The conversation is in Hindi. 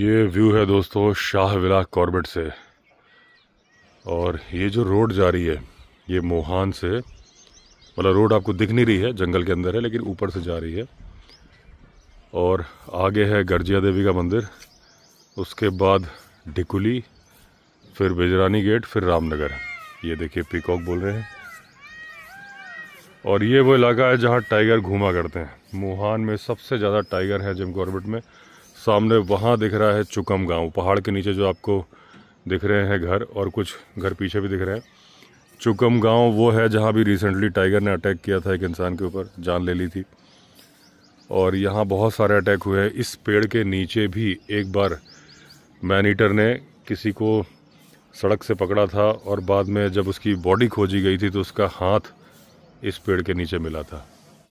ये व्यू है दोस्तों शाह विला कॉर्बेट से और ये जो रोड जा रही है ये मोहान से मतलब रोड आपको दिख नहीं रही है जंगल के अंदर है लेकिन ऊपर से जा रही है और आगे है गर्जिया देवी का मंदिर उसके बाद ढिकुली फिर बेजरानी गेट फिर रामनगर ये देखिए पीकॉक बोल रहे हैं और ये वो इलाका है जहाँ टाइगर घूमा करते हैं मोहान में सबसे ज़्यादा टाइगर है जिम कॉर्बेट में सामने वहाँ दिख रहा है चुकम गांव पहाड़ के नीचे जो आपको दिख रहे हैं घर और कुछ घर पीछे भी दिख रहे हैं चुकम गांव वो है जहाँ भी रिसेंटली टाइगर ने अटैक किया था एक इंसान के ऊपर जान ले ली थी और यहाँ बहुत सारे अटैक हुए हैं इस पेड़ के नीचे भी एक बार मैन ने किसी को सड़क से पकड़ा था और बाद में जब उसकी बॉडी खोजी गई थी तो उसका हाथ इस पेड़ के नीचे मिला था